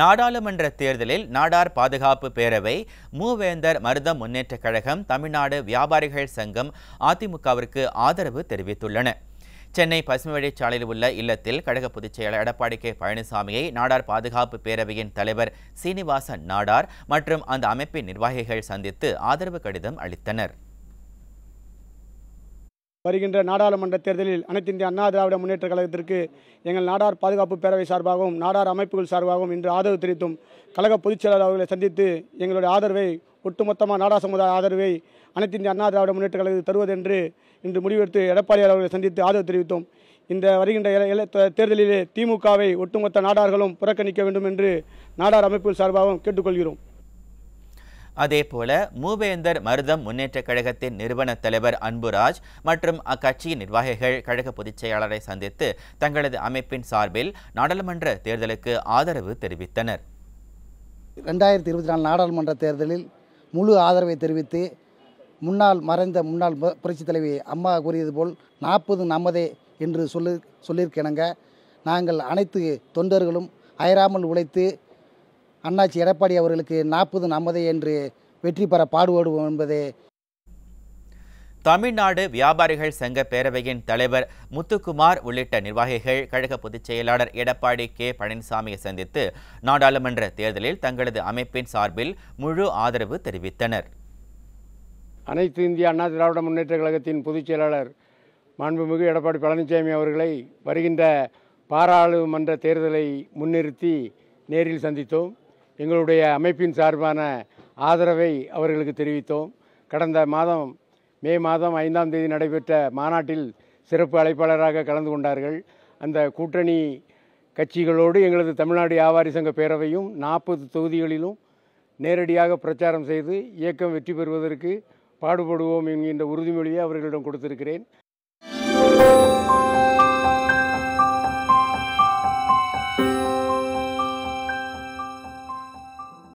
நாடாளுமன்ற தேர்தலில் நாடார் பாதுகாப்பு பேரவை மூவேந்தர் மருத முன்னேற்றக் கழகம் தமிழ்நாடு வியாபாரிகள் சங்கம் அதிமுகவிற்கு ஆதரவு தெரிவித்துள்ளன சென்னை பசுமைவழிச்சாலையில் உள்ள இல்லத்தில் கழக பொதுச் செயலர் எடப்பாடி கே பழனிசாமியை நாடார் பாதுகாப்பு பேரவையின் தலைவர் சீனிவாசன் நாடார் மற்றும் அந்த அமைப்பின் நிர்வாகிகள் சந்தித்து ஆதரவு கடிதம் அளித்தனர் வருகின்ற நாடாளுமன்ற தேர்தலில் அனைத்து இந்திய அண்ணா திராவிட முன்னேற்ற கழகத்திற்கு எங்கள் நாடார் பாதுகாப்பு பேரவை சார்பாகவும் நாடார் அமைப்புகள் சார்பாகவும் இன்று ஆதரவு தெரிவித்தும் கழக பொதுச்செயலாளர் அவர்களை சந்தித்து எங்களுடைய ஆதரவை ஒட்டுமொத்தமாக நாடா சமுதாய ஆதரவை அனைத்து இந்திய அண்ணா திராவிட முன்னேற்ற கழகத்துக்கு தருவதென்று இன்று முடிவெடுத்து எடப்பாடியார் அவர்களை சந்தித்து ஆதரவு தெரிவித்தோம் இந்த வருகின்ற தேர்தலிலே திமுகவை ஒட்டுமொத்த நாடார்களும் புறக்கணிக்க வேண்டும் என்று நாடார் அமைப்புகள் சார்பாகவும் கேட்டுக்கொள்கிறோம் அதேபோல மூவேந்தர் மருதம் முன்னேற்ற கழகத்தின் நிறுவன தலைவர் அன்புராஜ் மற்றும் அக்கட்சியின் நிர்வாகிகள் கழக பொதுச் செயலாளரை சந்தித்து தங்களது அமைப்பின் சார்பில் நாடாளுமன்ற தேர்தலுக்கு ஆதரவு தெரிவித்தனர் ரெண்டாயிரத்தி இருபத்தி நாலு நாடாளுமன்ற தேர்தலில் முழு ஆதரவை தெரிவித்து முன்னாள் மறைந்த முன்னாள் புரட்சித் தலைவி அம்மா கூறியது போல் நாற்பது நமதே என்று சொல்லி சொல்லியிருக்கிறேங்க நாங்கள் அனைத்து தொண்டர்களும் அயராமல் உழைத்து அண்ணாச்சி எடப்பாடி அவர்களுக்கு நாற்பது நமது என்று வெற்றி பெற பாடுபடுவோம் என்பது தமிழ்நாடு வியாபாரிகள் சங்க பேரவையின் தலைவர் முத்துக்குமார் உள்ளிட்ட நிர்வாகிகள் கழக பொதுச் செயலாளர் எடப்பாடி கே பழனிசாமியை சந்தித்து நாடாளுமன்ற தேர்தலில் தங்களது அமைப்பின் சார்பில் முழு ஆதரவு தெரிவித்தனர் அனைத்து இந்திய அண்ணா திராவிட முன்னேற்ற கழகத்தின் பொதுச் செயலாளர் மாண்புமிகு எடப்பாடி பழனிசாமி அவர்களை வருகின்ற பாராளுமன்ற தேர்தலை முன்னிறுத்தி நேரில் சந்தித்தோம் எங்களுடைய அமைப்பின் சார்பான ஆதரவை அவர்களுக்கு தெரிவித்தோம் கடந்த மாதம் மே மாதம் ஐந்தாம் தேதி நடைபெற்ற மாநாட்டில் சிறப்பு அழைப்பாளராக கலந்து கொண்டார்கள் அந்த கூட்டணி கட்சிகளோடு எங்களது தமிழ்நாடு வியாபாரி சங்க பேரவையும் நாற்பது தொகுதிகளிலும் நேரடியாக பிரச்சாரம் செய்து இயக்கம் வெற்றி பெறுவதற்கு பாடுபடுவோம் என்கின்ற உறுதிமொழியை அவர்களிடம் கொடுத்திருக்கிறேன்